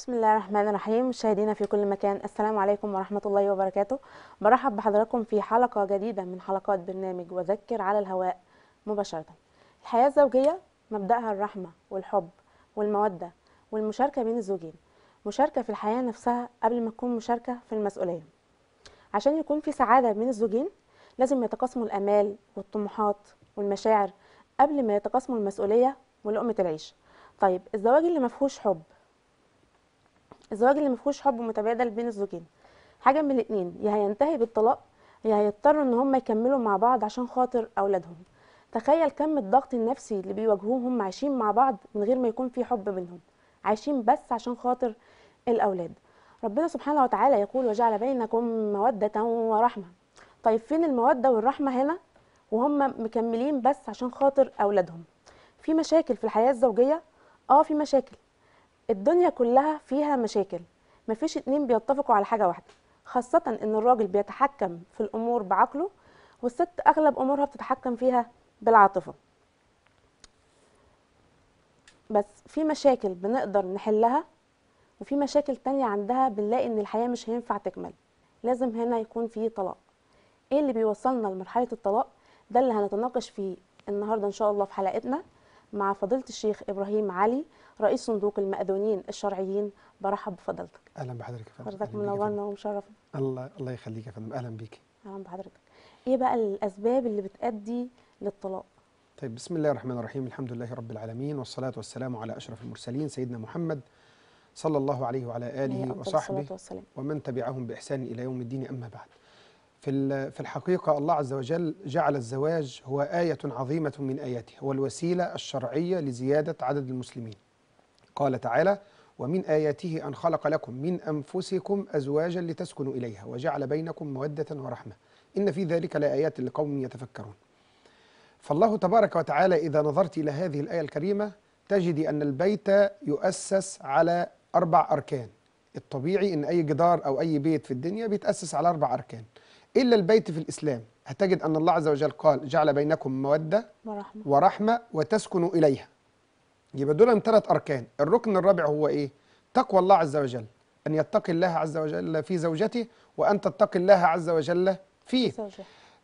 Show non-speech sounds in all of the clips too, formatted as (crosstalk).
بسم الله الرحمن الرحيم مشاهدينا في كل مكان السلام عليكم ورحمة الله وبركاته برحب بحضراتكم في حلقة جديدة من حلقات برنامج وذكر على الهواء مباشرة الحياة الزوجية مبدأها الرحمة والحب والمودة والمشاركة بين الزوجين مشاركة في الحياة نفسها قبل ما تكون مشاركة في المسؤولية عشان يكون في سعادة بين الزوجين لازم يتقاسموا الأمال والطموحات والمشاعر قبل ما يتقاسموا المسؤولية ولقمة العيش طيب الزواج اللي مفهوش حب الزواج اللي مفيهوش حب متبادل بين الزوجين حاجه من الاتنين يا هينتهي بالطلاق يا هيضطروا ان هم يكملوا مع بعض عشان خاطر اولادهم تخيل كم الضغط النفسي اللي بيواجهوه هم عايشين مع بعض من غير ما يكون في حب بينهم عايشين بس عشان خاطر الاولاد ربنا سبحانه وتعالى يقول وجعل بينكم موده ورحمه طيب فين الموده والرحمه هنا وهم مكملين بس عشان خاطر اولادهم في مشاكل في الحياه الزوجيه اه في مشاكل الدنيا كلها فيها مشاكل مفيش اتنين بيتفقوا على حاجة واحدة خاصة إن الراجل بيتحكم في الأمور بعقله والست أغلب أمورها بتتحكم فيها بالعاطفة بس في مشاكل بنقدر نحلها وفي مشاكل تانية عندها بنلاقي إن الحياة مش هينفع تكمل لازم هنا يكون في طلاق إيه اللي بيوصلنا لمرحلة الطلاق ده اللي هنتناقش فيه النهاردة إن شاء الله في حلقتنا مع فضيلة الشيخ إبراهيم علي رئيس صندوق المأذونين الشرعيين برحب بفضلتك اهلا بحضرتك يا فندم حضرتك منورنا ومشرفنا الله الله يخليك يا فندم اهلا بيك اهلا بحضرتك ايه بقى الاسباب اللي بتؤدي للطلاق طيب بسم الله الرحمن الرحيم الحمد لله رب العالمين والصلاه والسلام على اشرف المرسلين سيدنا محمد صلى الله عليه وعلى اله وصحبه ومن تبعهم باحسان الى يوم الدين اما بعد في في الحقيقة الله عز وجل جعل الزواج هو آية عظيمة من آياته هو الوسيلة الشرعية لزيادة عدد المسلمين قال تعالى ومن آياته أن خلق لكم من أنفسكم أزواجا لتسكنوا إليها وجعل بينكم مودة ورحمة إن في ذلك لآيات لقوم يتفكرون فالله تبارك وتعالى إذا نظرت إلى هذه الآية الكريمة تجد أن البيت يؤسس على أربع أركان الطبيعي أن أي جدار أو أي بيت في الدنيا بيتأسس على أربع أركان إلا البيت في الإسلام هتجد أن الله عز وجل قال جعل بينكم مودة ورحمة, ورحمة وتسكنوا إليها يبقى دول ثلاث أركان الركن الرابع هو إيه؟ تقوى الله عز وجل أن يتقي الله عز وجل في زوجته وأن تتقي الله عز وجل فيه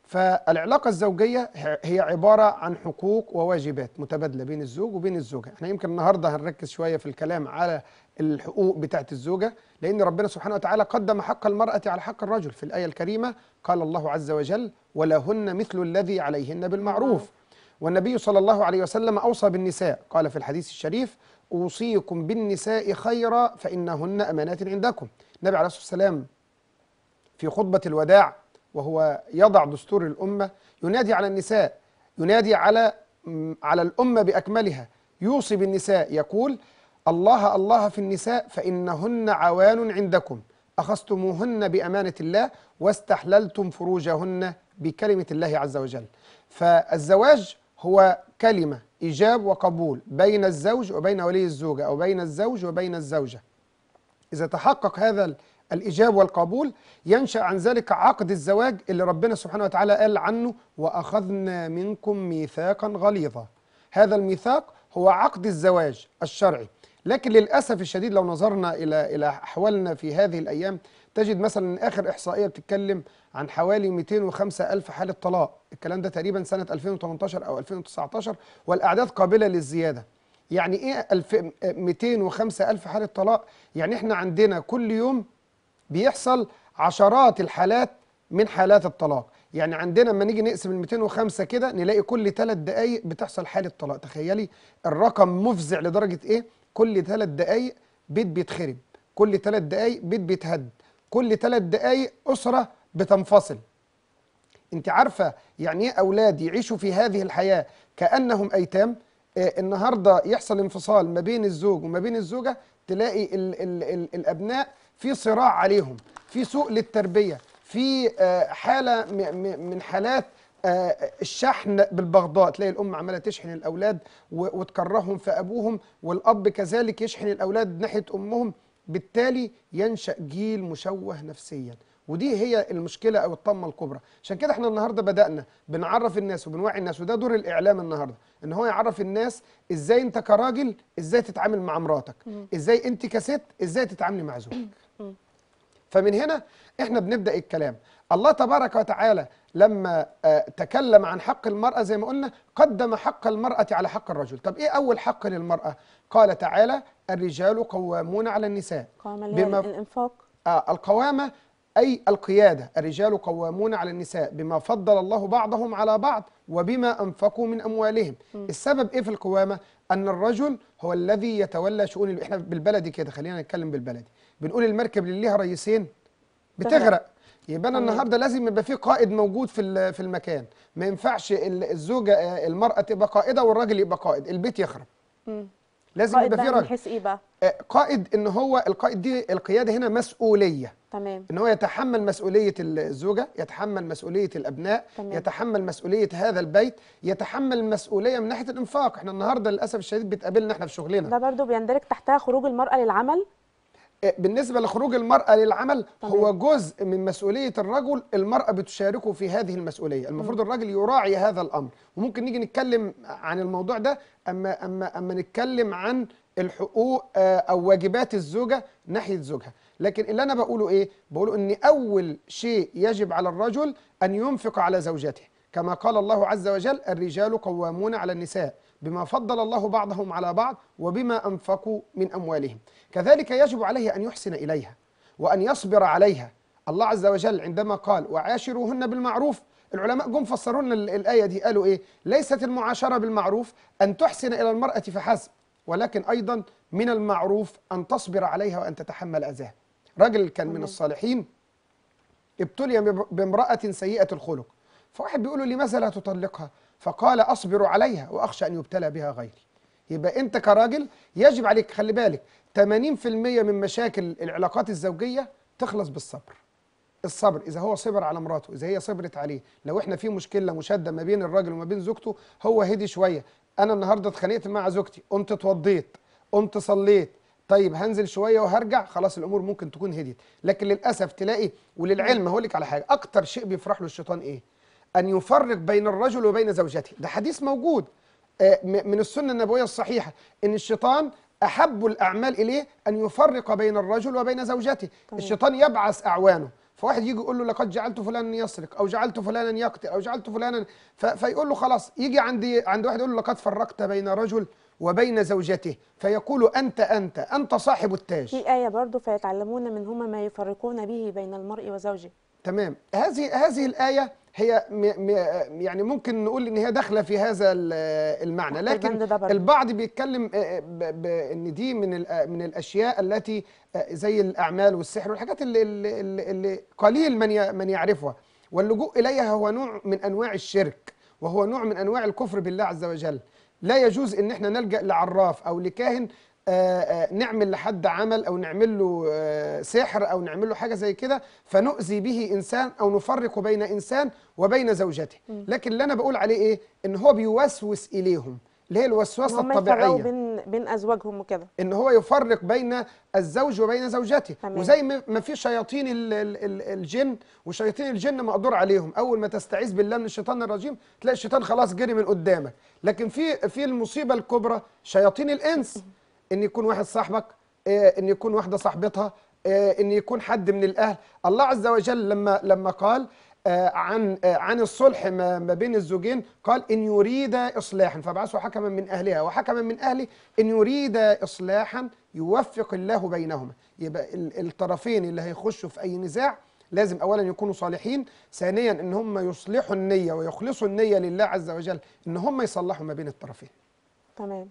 فالعلاقة الزوجية هي عبارة عن حقوق وواجبات متبادلة بين الزوج وبين الزوجة احنا يمكن النهاردة هنركز شوية في الكلام على الحقوق بتاعة الزوجة لأن ربنا سبحانه وتعالى قدم حق المرأة على حق الرجل في الآية الكريمة قال الله عز وجل ولهن مثل الذي عليهن بالمعروف والنبي صلى الله عليه وسلم أوصى بالنساء قال في الحديث الشريف أوصيكم بالنساء خيرا فإنهن أمانات عندكم النبي عليه الصلاة والسلام في خطبة الوداع وهو يضع دستور الأمة ينادي على النساء ينادي على على الأمة بأكملها يوصي بالنساء يقول الله الله في النساء فإنهن عوان عندكم أخذتموهن بأمانة الله واستحللتم فروجهن بكلمة الله عز وجل فالزواج هو كلمة إيجاب وقبول بين الزوج وبين ولي الزوجة أو بين الزوج وبين الزوجة إذا تحقق هذا الإيجاب والقبول ينشأ عن ذلك عقد الزواج اللي ربنا سبحانه وتعالى قال عنه وأخذنا منكم ميثاقا غليظا هذا الميثاق هو عقد الزواج الشرعي لكن للأسف الشديد لو نظرنا إلى إلى أحوالنا في هذه الأيام تجد مثلا إن آخر إحصائية بتتكلم عن حوالي 205 ألف حالة طلاق الكلام ده تقريبا سنة 2018 أو 2019 والأعداد قابلة للزيادة يعني إيه 205 ألف حالة طلاق يعني إحنا عندنا كل يوم بيحصل عشرات الحالات من حالات الطلاق يعني عندنا لما نيجي نقسم ال 205 كده نلاقي كل ثلاث دقايق بتحصل حاله طلاق تخيلي الرقم مفزع لدرجه ايه كل ثلاث دقايق بيت بيتخرب كل ثلاث دقايق بيت بيتهد كل ثلاث دقايق أسرة بتنفصل انت عارفة يعني ايه أولاد يعيشوا في هذه الحياة كأنهم أيتام آه النهاردة يحصل انفصال ما بين الزوج وما بين الزوجة تلاقي الـ الـ الـ الأبناء في صراع عليهم في سوء للتربية في آه حالة من حالات آه، الشحن بالبغضاء تلاقي الام عماله تشحن الاولاد وتكرههم في ابوهم والاب كذلك يشحن الاولاد ناحيه امهم بالتالي ينشا جيل مشوه نفسيا ودي هي المشكله او الطامه الكبرى عشان كده احنا النهارده بدانا بنعرف الناس وبنوعي الناس وده دور الاعلام النهارده ان هو يعرف الناس ازاي انت كراجل ازاي تتعامل مع مراتك ازاي انت كست ازاي تتعاملي مع زوجك فمن هنا احنا بنبدا الكلام الله تبارك وتعالى لما آه، تكلم عن حق المرأة زي ما قلنا قدم حق المرأة على حق الرجل طب إيه أول حق للمرأة قال تعالى الرجال قوامون على النساء قوامة الإنفاق آه القوامة أي القيادة الرجال قوامون على النساء بما فضل الله بعضهم على بعض وبما أنفقوا من أموالهم م. السبب إيه في القوامة أن الرجل هو الذي يتولى شؤون إحنا بالبلدي كده خلينا نتكلم بالبلدي بنقول المركب اللي ليها رئيسين بتغرق يبقى انا النهارده لازم يبقى في قائد موجود في في المكان ما ينفعش الزوجه آه، المراه تبقى قائده والراجل يبقى قائد البيت يخرب مم. لازم يبقى في راجل ايه بقى آه، قائد ان هو القائد دي القياده هنا مسؤوليه تمام ان هو يتحمل مسؤوليه الزوجه يتحمل مسؤوليه الابناء تمام. يتحمل مسؤوليه هذا البيت يتحمل مسؤوليه من ناحيه الانفاق احنا النهارده للاسف الشديد بتقابلنا احنا في شغلنا ده برضو بيندرج تحتها خروج المراه للعمل بالنسبه لخروج المراه للعمل طبعا. هو جزء من مسؤوليه الرجل المراه بتشاركه في هذه المسؤوليه المفروض الرجل يراعي هذا الامر وممكن نيجي نتكلم عن الموضوع ده اما اما اما نتكلم عن الحقوق آه، او واجبات الزوجه ناحيه زوجها لكن اللي انا بقوله ايه بقوله ان اول شيء يجب على الرجل ان ينفق على زوجته كما قال الله عز وجل الرجال قوامون على النساء بما فضل الله بعضهم على بعض وبما أنفقوا من أموالهم كذلك يجب عليه أن يحسن إليها وأن يصبر عليها الله عز وجل عندما قال وعاشروهن بالمعروف العلماء جم فسروا لنا الآية دي قالوا إيه ليست المعاشرة بالمعروف أن تحسن إلى المرأة فحسب ولكن أيضا من المعروف أن تصبر عليها وأن تتحمل أذاها رجل كان من الصالحين ابتلي بامرأة سيئة الخلق فواحد بيقول له لماذا لا تطلقها فقال أصبر عليها وأخشى أن يبتلى بها غيري يبقى أنت كراجل يجب عليك خلي بالك 80% من مشاكل العلاقات الزوجية تخلص بالصبر الصبر اذا هو صبر على مراته اذا هي صبرت عليه لو احنا في مشكله مشاده ما بين الراجل وما بين زوجته هو هدي شويه انا النهارده اتخانقت مع زوجتي قمت اتوضيت قمت صليت طيب هنزل شويه وهرجع خلاص الامور ممكن تكون هديت لكن للاسف تلاقي وللعلم هقول لك على حاجه اكتر شيء بيفرح له الشيطان ايه أن يفرق بين الرجل وبين زوجته ده حديث موجود آه، من السنة النبوية الصحيحة إن الشيطان أحب الأعمال إليه أن يفرق بين الرجل وبين زوجته طيب. الشيطان يبعث أعوانه فواحد يجي يقول له لقد جعلت فلانا يسرق او جعلت فلانا يقتل او جعلت فلانا ف... فيقول له خلاص يجي عندي عند واحد يقول له لقد فرقت بين رجل وبين زوجته فيقول انت انت انت صاحب التاج في ايه برضه فيتعلمون منهما ما يفرقون به بين المرء وزوجه تمام هذه هذه الايه هي يعني ممكن نقول ان هي داخله في هذا المعنى لكن البعض بيتكلم آه، آه، بان دي من آه، من الاشياء التي زي الاعمال والسحر والحاجات اللي, اللي, اللي قليل من من يعرفها واللجوء اليها هو نوع من انواع الشرك وهو نوع من انواع الكفر بالله عز وجل لا يجوز ان احنا نلجا لعراف او لكاهن آه، آه، نعمل لحد عمل او نعمل له آه، سحر او نعمل له حاجه زي كده فنؤذي به انسان او نفرق بين انسان وبين زوجته لكن اللي انا بقول عليه ايه ان هو بيوسوس اليهم اللي هي الوسوسه الطبيعيه بين بين ازواجهم وكده ان هو يفرق بين الزوج وبين زوجته تمام. وزي ما في شياطين الجن وشياطين الجن مقدور عليهم اول ما تستعيذ بالله من الشيطان الرجيم تلاقي الشيطان خلاص جري من قدامك لكن في في المصيبه الكبرى شياطين الانس (laughs) ان يكون واحد صاحبك إيه، ان يكون واحده صاحبتها إيه، ان يكون حد من الاهل الله عز وجل لما لما قال آه، عن آه، عن الصلح ما بين الزوجين قال ان يريد اصلاحا فابعثوا حكما من اهلها وحكما من اهله ان يريد اصلاحا يوفق الله بينهما يبقى الطرفين اللي هيخشوا في اي نزاع لازم اولا يكونوا صالحين ثانيا ان هم يصلحوا النيه ويخلصوا النيه لله عز وجل ان هم يصلحوا ما بين الطرفين تمام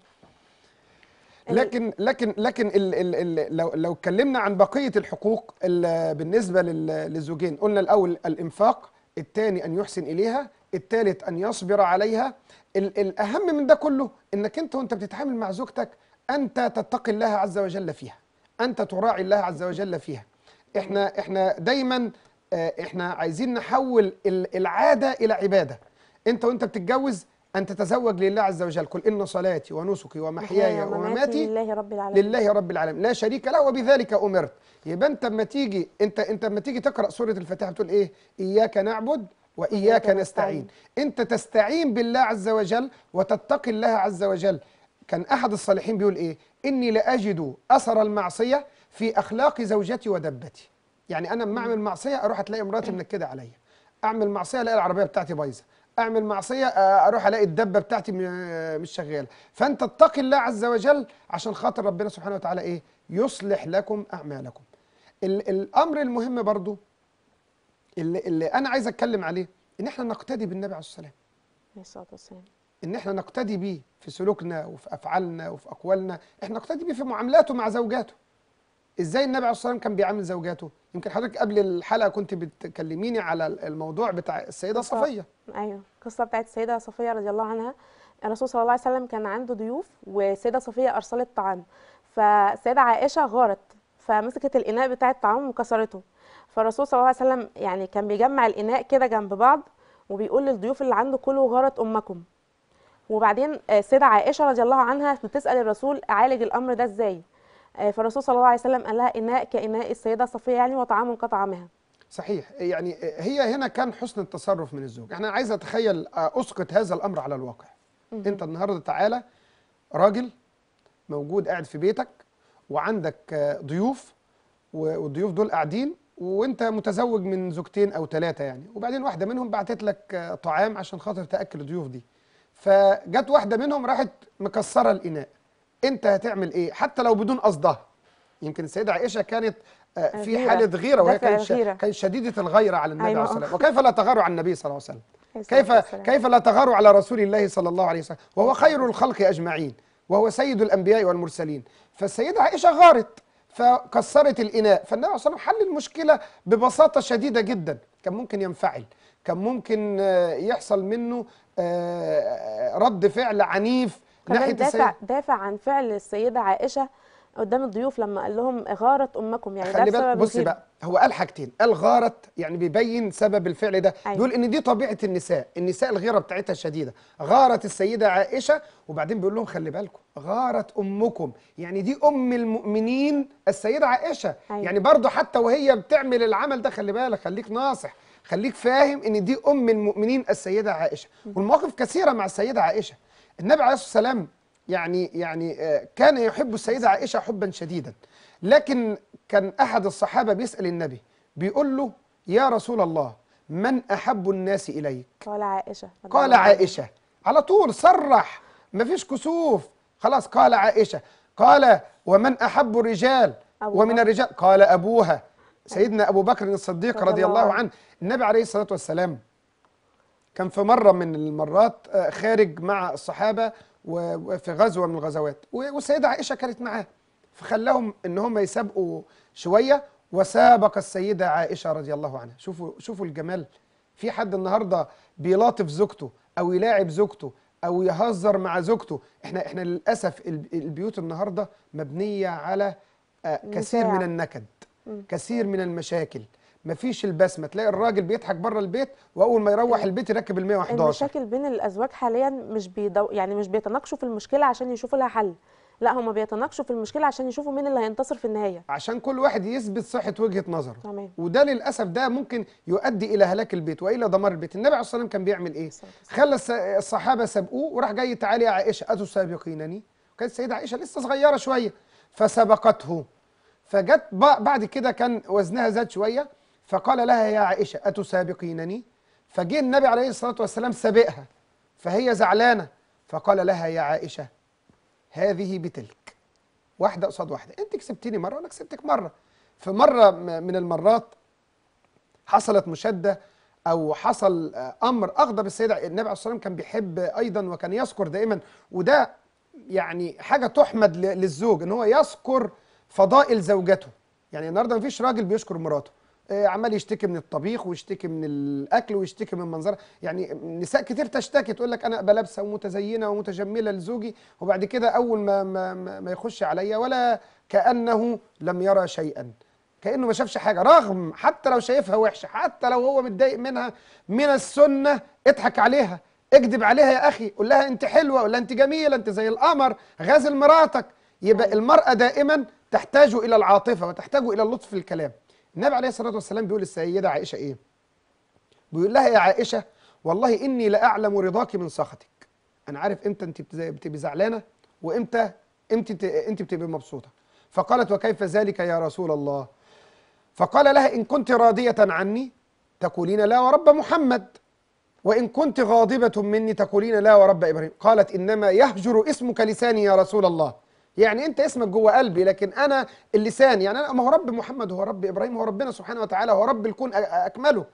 لكن لكن لكن الـ الـ الـ لو لو اتكلمنا عن بقيه الحقوق بالنسبه للزوجين قلنا الاول الانفاق الثاني ان يحسن اليها الثالث ان يصبر عليها الاهم من ده كله انك انت وانت بتتعامل مع زوجتك انت تتقي الله عز وجل فيها انت تراعي الله عز وجل فيها احنا احنا دايما آه، احنا عايزين نحول العاده الى عباده انت وانت بتتجوز أن تتزوج لله عز وجل قل إن صلاتي ونسكي ومحياي ومماتي لله رب العالمين لله رب العالمين لا شريك له وبذلك أمرت يبقى أنت أما تيجي أنت أنت أما تيجي تقرأ سورة الفاتحة بتقول إيه إياك نعبد وإياك نستعين أنت تستعين بالله عز وجل وتتقي الله عز وجل كان أحد الصالحين بيقول إيه إني لأجد أثر المعصية في أخلاق زوجتي ودبتي يعني أنا أما أعمل معصية أروح أتلاقي مراتي من كده عليا أعمل معصية ألاقي العربية بتاعتي بايظة اعمل معصيه آه، اروح الاقي الدبه بتاعتي آه، مش شغاله فانت اتقي الله عز وجل عشان خاطر ربنا سبحانه وتعالى ايه يصلح لكم اعمالكم ال الامر المهم برضو اللي, اللي انا عايز اتكلم عليه ان احنا نقتدي بالنبي عليه الصلاه والسلام ان احنا نقتدي بيه في سلوكنا وفي افعالنا وفي اقوالنا احنا نقتدي بيه في معاملاته مع زوجاته ازاي النبي عليه الصلاه والسلام كان بيعامل زوجاته يمكن حضرتك قبل الحلقه كنت بتكلميني على الموضوع بتاع السيده صفيه ايوه القصه بتاعت السيده صفيه رضي الله عنها الرسول صلى الله عليه وسلم كان عنده ضيوف والسيده صفيه ارسلت طعام فالسيده عائشه غارت فمسكت الاناء بتاع الطعام وكسرته فالرسول صلى الله عليه وسلم يعني كان بيجمع الاناء كده جنب بعض وبيقول للضيوف اللي عنده كلوا غارت امكم وبعدين السيده آه، عائشه رضي الله عنها بتسال الرسول اعالج الامر ده ازاي آه، فالرسول صلى الله عليه وسلم قال لها اناء كاناء السيده صفيه يعني وطعام كطعامها صحيح يعني هي هنا كان حسن التصرف من الزوج انا عايز اتخيل آه، اسقط هذا الامر على الواقع مم. انت النهارده تعالى راجل موجود قاعد في بيتك وعندك آه، ضيوف والضيوف دول قاعدين وانت متزوج من زوجتين او ثلاثه يعني وبعدين واحده منهم بعتت لك طعام عشان خاطر تاكل الضيوف دي فجت واحده منهم راحت مكسره الاناء انت هتعمل ايه حتى لو بدون قصدها يمكن السيده عائشه كانت آه، في حاله غيره وهي كانت كانت شديده الغيره على النبي صلى الله أيوة. عليه وسلم وكيف لا تغار على النبي صلى الله عليه وسلم كيف كيف لا تغار على رسول الله صلى الله عليه وسلم وهو خير الخلق اجمعين وهو سيد الانبياء والمرسلين فالسيده عائشه غارت فكسرت الاناء فالنبي صلى الله عليه وسلم حل المشكله ببساطه شديده جدا كان ممكن ينفعل كان ممكن آه، يحصل منه آه، رد فعل عنيف كمان دافع دافع عن فعل السيده عائشه قدام الضيوف لما قال لهم غارت امكم يعني خلي سبب بصي بقى هو قال حاجتين قال غارت يعني بيبين سبب الفعل ده أيوة. بيقول ان دي طبيعه النساء النساء الغيره بتاعتها شديده غارت السيده عائشه وبعدين بيقول لهم خلي بالكم غارت امكم يعني دي ام المؤمنين السيده عائشه أيوة. يعني برضه حتى وهي بتعمل العمل ده خلي بالك خليك ناصح خليك فاهم ان دي ام المؤمنين السيده عائشه والمواقف كثيره مع السيده عائشه النبي عليه الصلاه والسلام يعني يعني آه، كان يحب السيده عائشه حبا شديدا لكن كان احد الصحابه بيسال النبي بيقول له يا رسول الله من احب الناس اليك قال عائشه قال عائشه على طول صرح ما فيش كسوف خلاص قال عائشه قال ومن احب الرجال ومن الرجال قال ابوها سيدنا ابو بكر الصديق رضي الله عنه النبي عليه الصلاه والسلام كان في مره من المرات آه، خارج مع الصحابه وفي غزوه من الغزوات والسيده عائشه كانت معاه فخلاهم ان هم يسابقوا شويه وسابق السيده عائشه رضي الله عنها شوفوا شوفوا الجمال في حد النهارده بيلاطف زوجته او يلاعب زوجته او يهزر مع زوجته احنا احنا للاسف البيوت النهارده مبنيه على آه، كثير من النكد كثير من المشاكل مفيش البسمه تلاقي الراجل بيضحك بره البيت واول ما يروح البيت يركب ال 111 المشاكل بين الازواج حاليا مش بيدو يعني مش بيتناقشوا في المشكله عشان يشوفوا لها حل لا هما بيتناقشوا في المشكله عشان يشوفوا مين اللي هينتصر في النهايه عشان كل واحد يثبت صحه وجهه نظره تمام. وده للاسف ده ممكن يؤدي الى هلاك البيت والى دمار البيت النبي عليه الصلاه والسلام كان بيعمل ايه خلى الصحابه سبقوه وراح جاي تعالي يا عائشه اتوا سابقينني السيده عائشه لسه صغيره شويه فسبقته فجت بعد كده كان وزنها زاد شويه فقال لها يا عائشة أتسابقينني فجه النبي عليه الصلاة والسلام سابقها فهي زعلانة فقال لها يا عائشة هذه بتلك واحدة قصاد واحدة أنت كسبتني مرة وأنا كسبتك مرة في مرة من المرات حصلت مشادة أو حصل أمر أغضب السيدة النبي عليه الصلاة والسلام كان بيحب أيضا وكان يذكر دائما وده يعني حاجة تحمد للزوج إن هو يذكر فضائل زوجته يعني النهاردة مفيش راجل بيشكر مراته آه، عمال يشتكي من الطبيخ ويشتكي من الاكل ويشتكي من منظرها يعني نساء كتير تشتكي تقول لك انا بلبسه ومتزينه ومتجمله لزوجي وبعد كده اول ما ما, ما يخش عليا ولا كانه لم يرى شيئا كانه ما شافش حاجه رغم حتى لو شايفها وحشه حتى لو هو متضايق منها من السنه اضحك عليها اكذب عليها يا اخي قول لها انت حلوه ولا انت جميله انت زي القمر غازل مراتك يبقى أيوة. المراه دائما تحتاج الى العاطفه وتحتاج الى اللطف في الكلام النبي عليه الصلاة والسلام بيقول للسيدة عائشة إيه؟ بيقول لها يا عائشة والله إني لأعلم رضاك من سخطك أنا عارف إمتى أنت بتبقي زعلانة وإمتى إمتى أنت بتبقي مبسوطة فقالت وكيف ذلك يا رسول الله فقال لها إن كنت راضية عني تقولين لا ورب محمد وإن كنت غاضبة مني تقولين لا ورب إبراهيم قالت إنما يهجر اسمك لساني يا رسول الله يعني انت اسمك جوه قلبي لكن انا اللسان يعني انا ما هو رب محمد هو رب ابراهيم هو ربنا سبحانه وتعالى هو رب الكون اكمله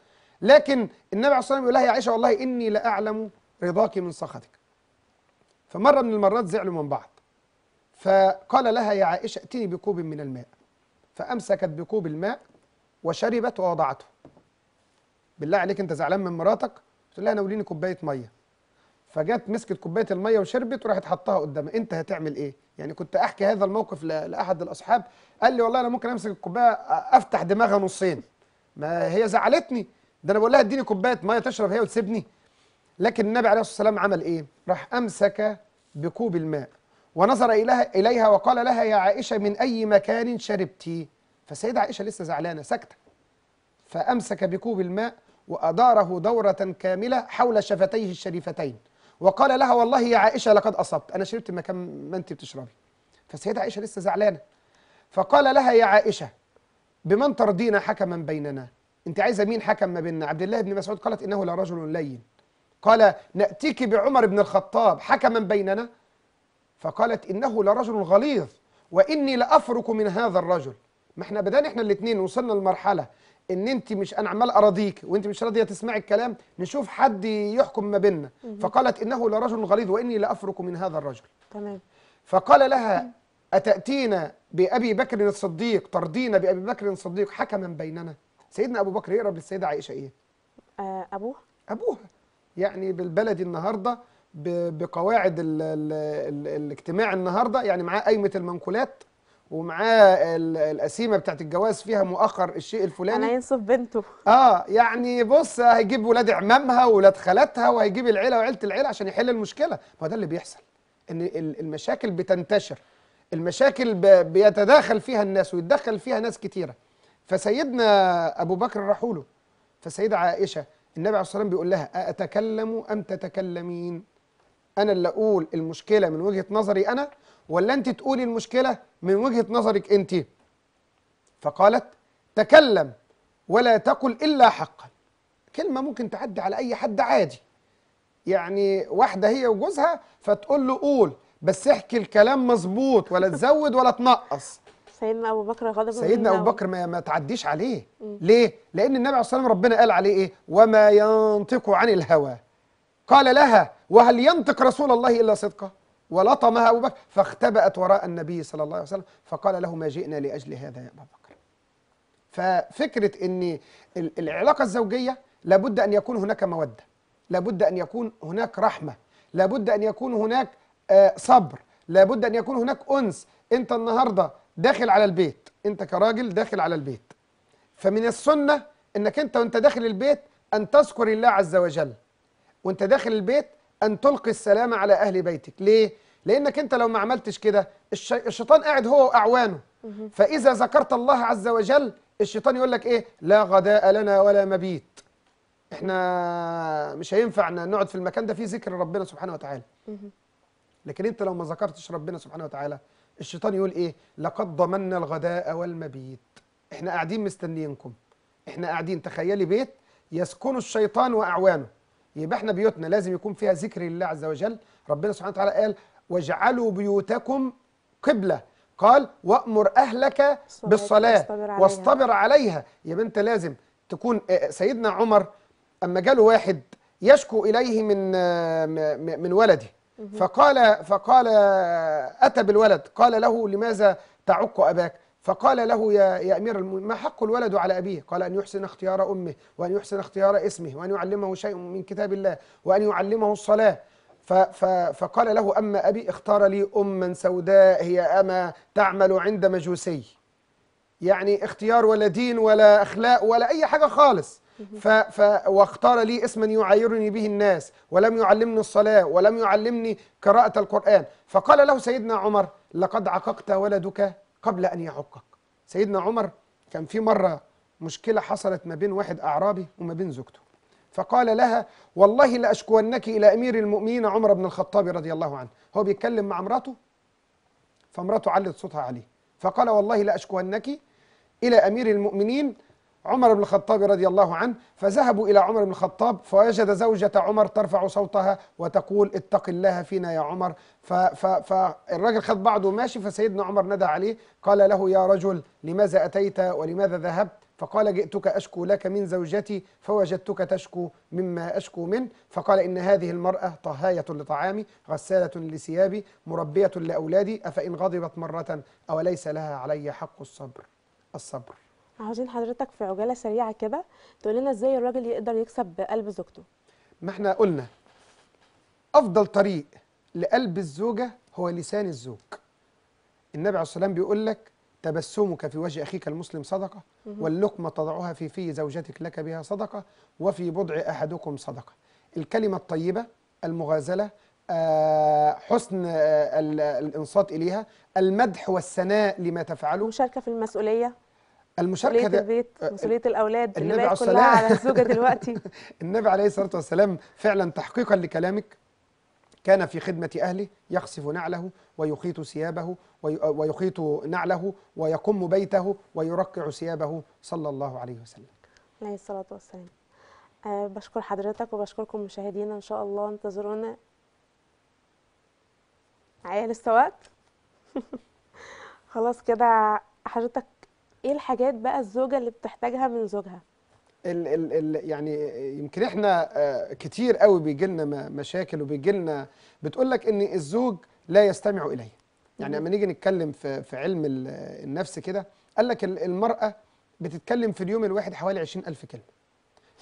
لكن النبي عليه الصلاه والسلام يقول لها يا عائشه والله اني لاعلم رضاك من سخطك فمره من المرات زعلوا من بعض فقال لها يا عائشه ائتني بكوب من الماء فامسكت بكوب الماء وشربت ووضعته بالله عليك انت زعلان من مراتك قلت لها ناوليني كوبايه ميه فجت مسكت كوبايه الميه وشربت وراحت حطها قدامها انت هتعمل ايه يعني كنت احكي هذا الموقف لاحد الاصحاب قال لي والله انا ممكن امسك الكوبايه افتح دماغها نصين ما هي زعلتني ده انا بقول لها اديني كوبايه ميه تشرب هي وتسيبني لكن النبي عليه الصلاه والسلام عمل ايه راح امسك بكوب الماء ونظر إليها, إليها وقال لها يا عائشة من أي مكان شربتي فالسيدة عائشة لسه زعلانة ساكتة فأمسك بكوب الماء وأداره دورة كاملة حول شفتيه الشريفتين وقال لها والله يا عائشة لقد أصبت أنا شربت مكان ما أنت بتشربي فالسيدة عائشة لسه زعلانة فقال لها يا عائشة بمن ترضين حكما بيننا أنت عايزة مين حكم ما بيننا عبد الله بن مسعود قالت إنه لرجل لين قال نأتيك بعمر بن الخطاب حكما بيننا فقالت إنه لرجل غليظ وإني لأفرك من هذا الرجل ما احنا بدأنا احنا الاثنين وصلنا لمرحلة ان انت مش انا عمال اراضيك وانت مش راضيه تسمعي الكلام نشوف حد يحكم ما بيننا فقالت انه لرجل غليظ واني لافرك من هذا الرجل تمام فقال لها اتاتينا بابي بكر الصديق ترضينا بابي بكر الصديق حكما بيننا سيدنا ابو بكر يقرب للسيده عائشه ايه ابوها ابوها يعني بالبلدي النهارده بقواعد الـ ال ال الاجتماع النهارده يعني معاه قايمه المنقولات ومعاه القسيمه بتاعت الجواز فيها مؤخر الشيء الفلاني انا ينصف بنته اه يعني بص هيجيب ولاد عمامها وولاد خالاتها وهيجيب العيله وعيله العيله عشان يحل المشكله ما ده اللي بيحصل ان المشاكل بتنتشر المشاكل بيتداخل فيها الناس ويتدخل فيها ناس كتيره فسيدنا ابو بكر رحوله فسيدة عائشه النبي عليه الصلاه والسلام بيقول لها اتكلم أم تتكلمين أنا اللي أقول المشكلة من وجهة نظري أنا ولا انت تقولي المشكله من وجهه نظرك انت فقالت تكلم ولا تقل الا حقا كلمه ممكن تعدي على اي حد عادي يعني واحده هي وجوزها فتقول له قول بس احكي الكلام مظبوط ولا تزود ولا تنقص سيدنا ابو بكر غضب سيدنا ابو بكر ما, ما تعديش عليه ليه لان النبي عليه الصلاه والسلام ربنا قال عليه ايه وما ينطق عن الهوى قال لها وهل ينطق رسول الله الا صدقه ولطمها أبو بكر فاختبأت وراء النبي صلى الله عليه وسلم فقال له ما جئنا لأجل هذا يا أبا بكر ففكرة أن العلاقة الزوجية لابد أن يكون هناك مودة لابد أن يكون هناك رحمة لابد أن يكون هناك آه، صبر لابد أن يكون هناك أنس أنت النهاردة داخل على البيت أنت كراجل داخل على البيت فمن السنة أنك أنت وأنت داخل البيت أن تذكر الله عز وجل وأنت داخل البيت أن تلقي السلام على أهل بيتك ليه؟ لأنك أنت لو ما عملتش كده الشيطان قاعد هو وأعوانه فإذا ذكرت الله عز وجل الشيطان يقول لك إيه؟ لا غداء لنا ولا مبيت إحنا مش هينفع نقعد في المكان ده فيه ذكر ربنا سبحانه وتعالى لكن أنت لو ما ذكرتش ربنا سبحانه وتعالى الشيطان يقول إيه؟ لقد ضمنا الغداء والمبيت إحنا قاعدين مستنيينكم إحنا قاعدين تخيلي بيت يسكن الشيطان وأعوانه يبقى احنا بيوتنا لازم يكون فيها ذكر لله عز وجل ربنا سبحانه وتعالى قال واجعلوا بيوتكم قبله قال وامر اهلك بالصلاه واصطبر عليها يبقى انت لازم تكون آه، سيدنا عمر اما جاله واحد يشكو اليه من آه، من ولده فقال فقال آه، اتى بالولد قال له لماذا تعق اباك فقال له يا, يا أمير المؤمنين ما حق الولد على أبيه قال أن يحسن اختيار أمه وأن يحسن اختيار اسمه وأن يعلمه شيء من كتاب الله وأن يعلمه الصلاة فقال له أما أبي اختار لي أما سوداء هي أما تعمل عند مجوسي يعني اختيار ولا دين ولا أخلاق ولا أي حاجة خالص ف ف واختار لي اسما يعايرني به الناس ولم يعلمني الصلاة ولم يعلمني قراءة القرآن فقال له سيدنا عمر لقد عققت ولدك قبل أن يعقك سيدنا عمر كان في مرة مشكلة حصلت ما بين واحد أعرابي وما بين زوجته فقال لها والله لأشكونك إلى أمير المؤمنين عمر بن الخطاب رضي الله عنه هو بيتكلم مع امراته فامراته علت صوتها عليه فقال والله لأشكونك إلى أمير المؤمنين عمر بن الخطاب رضي الله عنه فذهبوا إلى عمر بن الخطاب فوجد زوجة عمر ترفع صوتها وتقول اتق الله فينا يا عمر فالراجل خد بعضه وماشي فسيدنا عمر ندى عليه قال له يا رجل لماذا أتيت ولماذا ذهبت فقال جئتك أشكو لك من زوجتي فوجدتك تشكو مما أشكو منه فقال إن هذه المرأة طهاية لطعامي غسالة لثيابي مربية لأولادي أفإن غضبت مرة أوليس لها علي حق الصبر الصبر عاوزين حضرتك في عجاله سريعه كده تقول لنا ازاي الراجل يقدر يكسب قلب زوجته ما احنا قلنا افضل طريق لقلب الزوجه هو لسان الزوج النبي عليه الصلاه والسلام بيقول لك تبسمك في وجه اخيك المسلم صدقه واللقمه تضعها في في زوجتك لك بها صدقه وفي بضع احدكم صدقه الكلمه الطيبه المغازله آه، حسن آه، الانصات اليها المدح والثناء لما تفعله مشاركه في المسؤوليه المشاركه دي البيت آه، مسؤوليه الاولاد اللي بقت كلها على الزوجه دلوقتي (laughs) النبي عليه الصلاه والسلام فعلا تحقيقا لكلامك كان في خدمة أهله يخصف نعله ويخيط ثيابه آه، ويخيط نعله ويقم بيته ويرقع ثيابه صلى الله عليه وسلم عليه الصلاة والسلام أه بشكر حضرتك وبشكركم مشاهدينا إن شاء الله انتظرونا عيال السواد (laughs) خلاص كده حضرتك ايه الحاجات بقى الزوجه اللي بتحتاجها من زوجها ال ال ال يعني يمكن احنا آه، كتير قوي بيجي لنا مشاكل وبيجي لنا بتقول لك ان الزوج لا يستمع الي يعني لما نيجي نتكلم في في علم النفس كده قال لك المراه بتتكلم في اليوم الواحد حوالي 20000 كلمه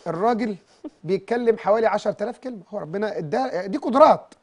الراجل بيتكلم حوالي 10000 كلمه هو ربنا ده دي قدرات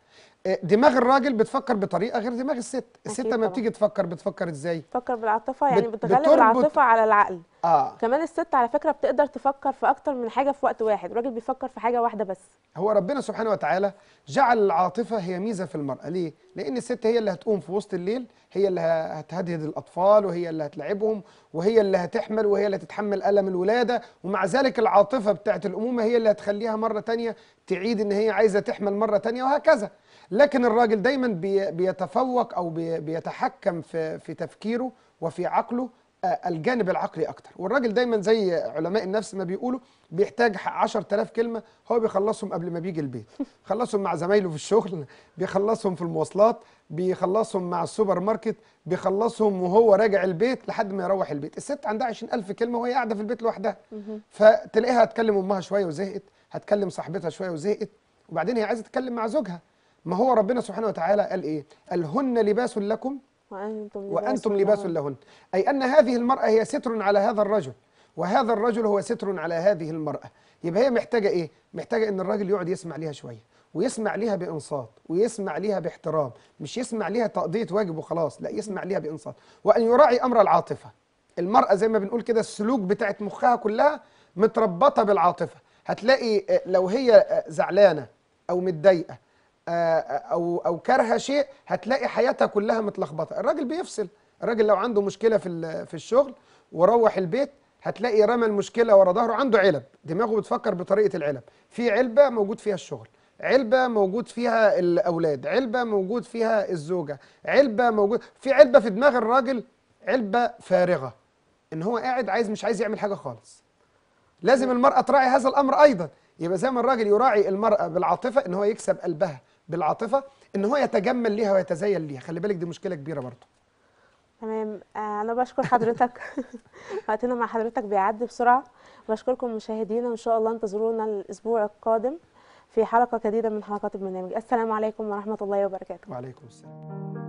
دماغ الراجل بتفكر بطريقه غير دماغ الست الست لما بتيجي تفكر بتفكر ازاي بتفكر بالعاطفه يعني بتغلب العاطفه على العقل آه. كمان الست على فكره بتقدر تفكر في اكتر من حاجه في وقت واحد الراجل بيفكر في حاجه واحده بس هو ربنا سبحانه وتعالى جعل العاطفه هي ميزه في المراه ليه لان الست هي اللي هتقوم في وسط الليل هي اللي هتهدهد الاطفال وهي اللي هتلعبهم وهي اللي هتحمل وهي اللي هتتحمل الم الولاده ومع ذلك العاطفه بتاعه الامومه هي اللي هتخليها مره تانية تعيد ان هي عايزه تحمل مره تانية وهكذا لكن الراجل دايما بيتفوق او بيتحكم في في تفكيره وفي عقله آه، الجانب العقلي اكتر والراجل دايما زي علماء النفس ما بيقولوا بيحتاج 10000 كلمه هو بيخلصهم قبل ما بيجي البيت بيخلصهم مع زمايله في الشغل بيخلصهم في المواصلات بيخلصهم مع السوبر ماركت بيخلصهم وهو راجع البيت لحد ما يروح البيت الست عندها 20000 كلمه وهي قاعده في البيت لوحدها فتلاقيها هتكلم امها شويه وزهقت هتكلم صاحبتها شويه وزهقت وبعدين هي عايزه تتكلم مع زوجها ما هو ربنا سبحانه وتعالى قال إيه قال هن لباس لكم وأنتم لباس, وأنتم لباس لهن أي أن هذه المرأة هي ستر على هذا الرجل وهذا الرجل هو ستر على هذه المرأة يبقى هي محتاجة إيه محتاجة إن الراجل يقعد يسمع ليها شوية ويسمع ليها بانصات ويسمع ليها باحترام مش يسمع ليها تقضيه واجب وخلاص لا يسمع ليها بانصات وان يراعي امر العاطفه المراه زي ما بنقول كده السلوك بتاعت مخها كلها متربطه بالعاطفه هتلاقي آه، لو هي آه، زعلانه او متضايقه آه، آه، او او كارهه شيء هتلاقي حياتها كلها متلخبطه الراجل بيفصل الراجل لو عنده مشكله في في الشغل وروح البيت هتلاقي رمى المشكله ورا ظهره عنده علب دماغه بتفكر بطريقه العلب في علبه موجود فيها الشغل علبه موجود فيها الاولاد علبه موجود فيها الزوجه علبه موجود في علبه في دماغ الراجل علبه فارغه ان هو قاعد عايز مش عايز يعمل حاجه خالص لازم المراه تراعي هذا الامر ايضا يبقى زي ما الراجل يراعي المراه بالعاطفه ان هو يكسب قلبها بالعاطفه ان هو يتجمل ليها ويتزين ليها خلي بالك دي مشكله كبيره برضو تمام آه، انا بشكر حضرتك (laughs) وقتنا مع حضرتك بيعدي بسرعه بشكركم مشاهدينا وان شاء الله انتظرونا الاسبوع القادم في حلقه جديده من حلقات البرنامج السلام عليكم ورحمه الله وبركاته وعليكم السلام